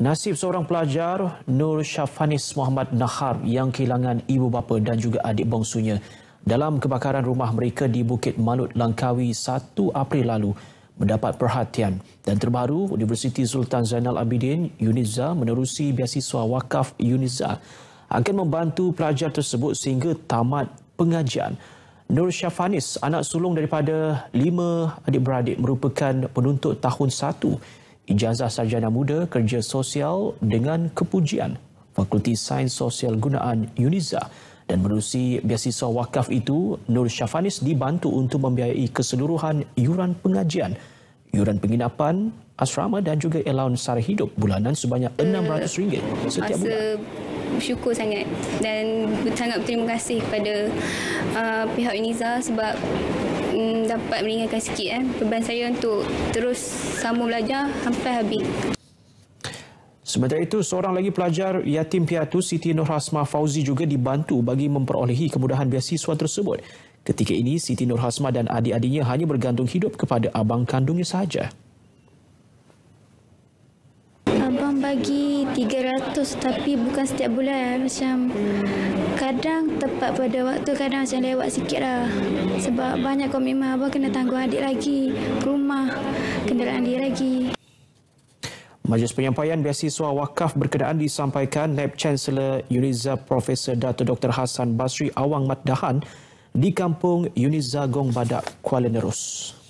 Nasib seorang pelajar Nur Syafanis Muhammad Nahar yang kehilangan ibu bapa dan juga adik bongsunya dalam kebakaran rumah mereka di Bukit Malut Langkawi 1 April lalu mendapat perhatian. Dan terbaru, Universiti Sultan Zainal Abidin Uniza menerusi beasiswa wakaf Uniza akan membantu pelajar tersebut sehingga tamat pengajian. Nur Syafanis, anak sulung daripada lima adik-beradik merupakan penuntut tahun satu ijazah sarjana muda kerja sosial dengan kepujian Fakulti Sains Sosial Gunaan UNIZA dan menerusi biasiswa wakaf itu, Nur Syafanis dibantu untuk membiayai keseluruhan yuran pengajian, yuran penginapan, asrama dan juga allowance sara hidup bulanan sebanyak RM600 uh, eh, setiap bulan. Syukur sangat dan sangat berterima kasih kepada uh, pihak UNIZA sebab mm, dapat meringankan sikit eh, beban saya untuk terus sambung belajar sampai habis. Sementara itu, seorang lagi pelajar yatim piatu Siti Nur Hasma Fauzi juga dibantu bagi memperolehi kemudahan beasiswa tersebut. Ketika ini, Siti Nur Hasma dan adik-adiknya hanya bergantung hidup kepada abang kandungnya sahaja abang bagi 300 tapi bukan setiap bulan macam kadang tepat pada waktu kadang macam lewat sikit lah sebab banyak komitmen abang kena tanggung adik lagi rumah kenderaan dia lagi Majlis penyampaian beasiswa wakaf berkenaan disampaikan Naib Chancellor Uniza Profesor Dato Dr. Hassan Basri Awang Matdahan di kampung Uniza Gong Badak, Kuala Nerus.